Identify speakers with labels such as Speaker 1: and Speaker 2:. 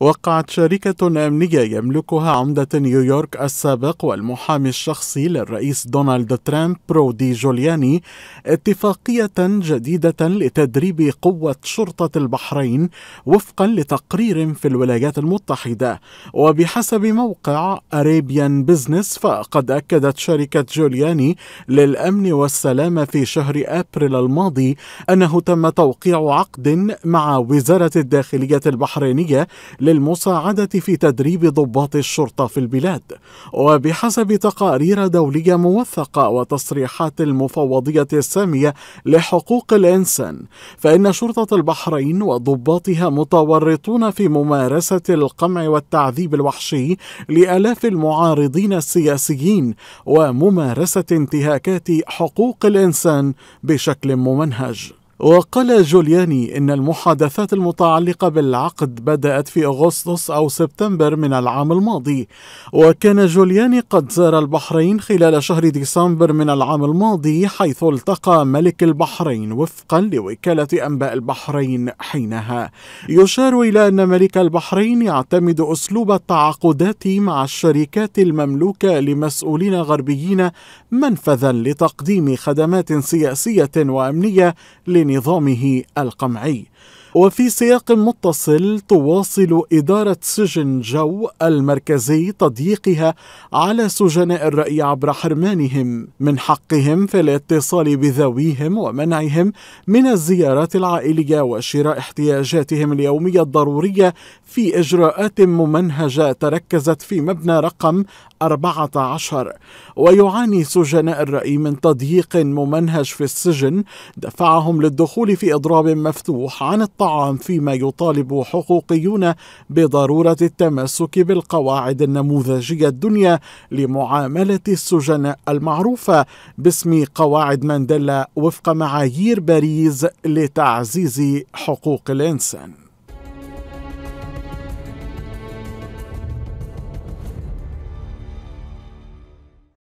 Speaker 1: وقعت شركة أمنية يملكها عمدة نيويورك السابق والمحامي الشخصي للرئيس دونالد ترامب برودي جولياني اتفاقية جديدة لتدريب قوة شرطة البحرين وفقا لتقرير في الولايات المتحدة وبحسب موقع أريبيان بيزنس فقد أكدت شركة جولياني للأمن والسلامة في شهر أبريل الماضي أنه تم توقيع عقد مع وزارة الداخلية البحرينية للمساعدة في تدريب ضباط الشرطة في البلاد وبحسب تقارير دولية موثقة وتصريحات المفوضية السامية لحقوق الإنسان فإن شرطة البحرين وضباطها متورطون في ممارسة القمع والتعذيب الوحشي لآلاف المعارضين السياسيين وممارسة انتهاكات حقوق الإنسان بشكل ممنهج وقال جولياني إن المحادثات المتعلقة بالعقد بدأت في أغسطس أو سبتمبر من العام الماضي وكان جولياني قد زار البحرين خلال شهر ديسمبر من العام الماضي حيث التقى ملك البحرين وفقا لوكالة أنباء البحرين حينها يشار إلى أن ملك البحرين يعتمد أسلوب التعاقدات مع الشركات المملوكة لمسؤولين غربيين منفذا لتقديم خدمات سياسية وأمنية نظامه القمعي وفي سياق متصل تواصل إدارة سجن جو المركزي تضييقها على سجناء الرأي عبر حرمانهم من حقهم في الاتصال بذويهم ومنعهم من الزيارات العائلية وشراء احتياجاتهم اليومية الضرورية في إجراءات ممنهجة تركزت في مبنى رقم 14 ويعاني سجناء الرأي من تضييق ممنهج في السجن دفعهم للدخول في إضراب مفتوح عن الطعام الطعام فيما يطالب حقوقيون بضروره التمسك بالقواعد النموذجيه الدنيا لمعامله السجناء المعروفه باسم قواعد مانديلا وفق معايير باريس لتعزيز حقوق الانسان